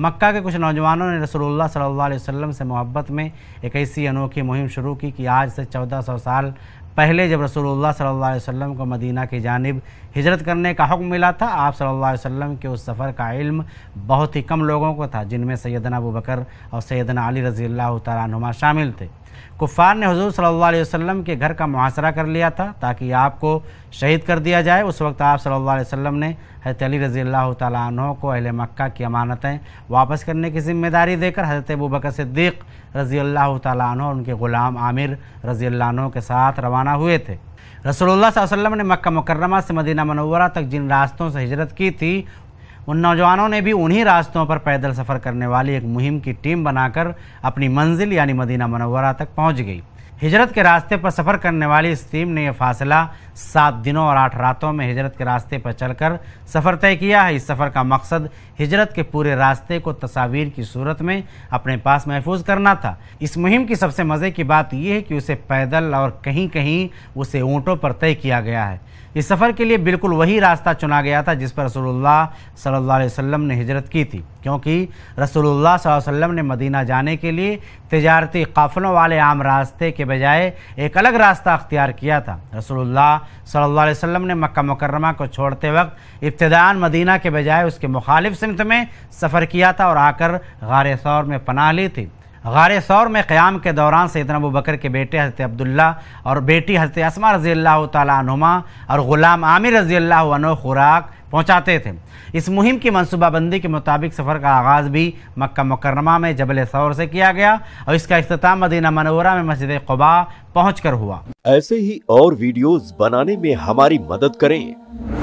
मक्का के कुछ नौजवानों ने रसोल्ला सल्ला वसम से मोहब्बत में एक ऐसी अनोखी मुहिम शुरू की कि आज से 1400 साल पहले जब रसोल्ला सल्ला वसम को मदीना की जानब हजरत करने का हुक्म मिला था आप सल्ला वसम के उस सफ़र का इल्म बहुत ही कम लोगों को था जिनमें सैदना अबू बकर और सैदना अली रज़ी अल्लाह तुमा शामिल थे कुफ़ार ने हजूर सल्ला वसम के घर का मुहासरा कर लिया था ताकि आपको शहीद कर दिया जाए उस वक्त आप सल्ला वसम ने हजरत अली रज़ी अल्लाह तु को अहल मक्का की अमानतें वापस करने की जिम्मेदारी देकर हजरत अबू बकर सिद्दीक़ रज़ी अल्लाह तु उनके ग़ुलाम आमिर रज़ी अल्लाह के साथ रवाना रवाना हुए थे रसोल्ला वसलम ने मक्का मुकरमा से मदीना मनवरा तक जिन रास्तों से हिजरत की थी उन नौजवानों ने भी उन्हीं रास्तों पर पैदल सफ़र करने वाली एक मुहिम की टीम बनाकर अपनी मंजिल यानी मदीना मनवरा तक पहुंच गई हिजरत के रास्ते पर सफ़र करने वाली इस टीम ने यह फासला सात दिनों और आठ रातों में हिजरत के रास्ते पर चलकर सफ़र तय किया है इस सफ़र का मकसद हिजरत के पूरे रास्ते को तस्वीर की सूरत में अपने पास महफूज करना था इस मुहिम की सबसे मज़े की बात यह है कि उसे पैदल और कहीं कहीं उसे ऊँटों पर तय किया गया है इस सफ़र के लिए बिल्कुल वही रास्ता चुना गया था जिस पर रसोल्ला सल्ला वसम ने हिजरत की थी क्योंकि रसोल्ला वसम ने मदीना जाने के लिए तजारती काफलों वाले आम रास्ते के बजाय एक अलग रास्ता अख्तियार किया था रसोल्ला सल्लल्लाहु अलैहि वसल्लम ने मक्का मुकरमा को छोड़ते वक्त इब्तदान मदीना के बजाय उसके मुखालिफ सिमत में सफ़र किया था और आकर गार में पनाह ली थी गार सौर में क़्याम के दौरान सैदना अबू बकर के बेटे हज़रत अब्दुल्ला और बेटी हज़रत असमा रज़ी अल्लाह तुमा और ग़ुलाम आमिर रज़ी अल्लाह खुराक पहुँचाते थे इस मुहिम की मनसूबाबंदी के मुताबिक सफ़र का आगाज़ भी मक्का मुकरमा में जबल सौर से किया गया और इसका अख्ताम मदीना मनोरा में मस्जिद कुबा पहुँच कर हुआ ऐसे ही और वीडियोज़ बनाने में हमारी मदद करें